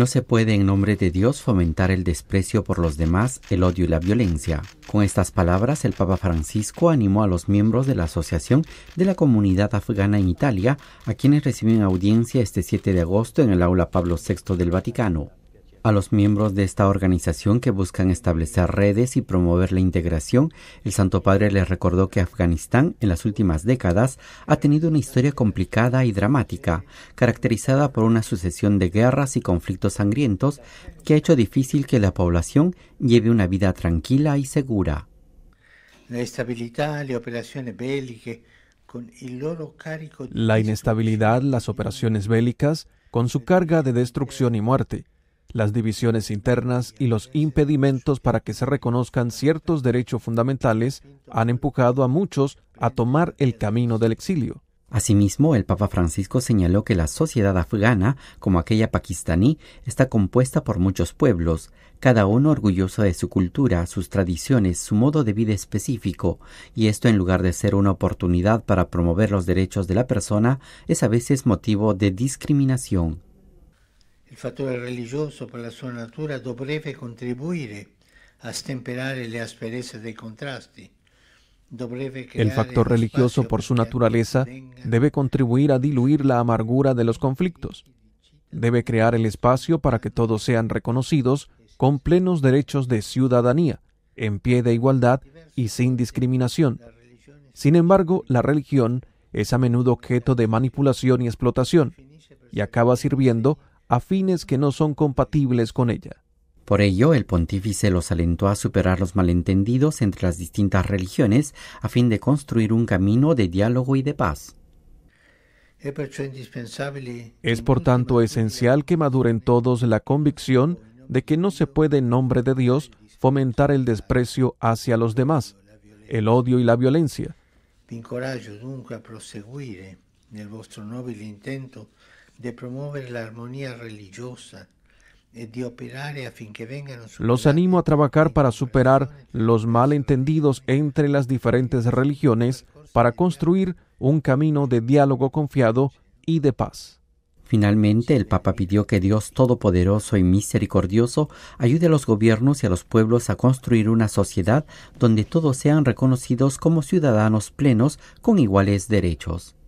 No se puede en nombre de Dios fomentar el desprecio por los demás, el odio y la violencia. Con estas palabras, el Papa Francisco animó a los miembros de la Asociación de la Comunidad Afgana en Italia, a quienes reciben audiencia este 7 de agosto en el aula Pablo VI del Vaticano. A los miembros de esta organización que buscan establecer redes y promover la integración, el Santo Padre les recordó que Afganistán en las últimas décadas ha tenido una historia complicada y dramática, caracterizada por una sucesión de guerras y conflictos sangrientos que ha hecho difícil que la población lleve una vida tranquila y segura. La inestabilidad, las operaciones bélicas, con su carga de destrucción y muerte, las divisiones internas y los impedimentos para que se reconozcan ciertos derechos fundamentales han empujado a muchos a tomar el camino del exilio. Asimismo, el Papa Francisco señaló que la sociedad afgana, como aquella pakistaní, está compuesta por muchos pueblos, cada uno orgulloso de su cultura, sus tradiciones, su modo de vida específico, y esto en lugar de ser una oportunidad para promover los derechos de la persona, es a veces motivo de discriminación. El religioso por la sua natura a El factor religioso por su naturaleza debe contribuir a diluir la amargura de los conflictos. Debe crear el espacio para que todos sean reconocidos con plenos derechos de ciudadanía, en pie de igualdad y sin discriminación. Sin embargo, la religión es a menudo objeto de manipulación y explotación, y acaba sirviendo a fines que no son compatibles con ella. Por ello, el pontífice los alentó a superar los malentendidos entre las distintas religiones a fin de construir un camino de diálogo y de paz. Es por tanto esencial que maduren todos la convicción de que no se puede en nombre de Dios fomentar el desprecio hacia los demás, el odio y la violencia. dunque a intento de promover la armonía religiosa eh, de operar que vengan... Los animo a trabajar para superar los malentendidos entre las diferentes religiones para construir un camino de diálogo confiado y de paz. Finalmente, el Papa pidió que Dios Todopoderoso y Misericordioso ayude a los gobiernos y a los pueblos a construir una sociedad donde todos sean reconocidos como ciudadanos plenos con iguales derechos.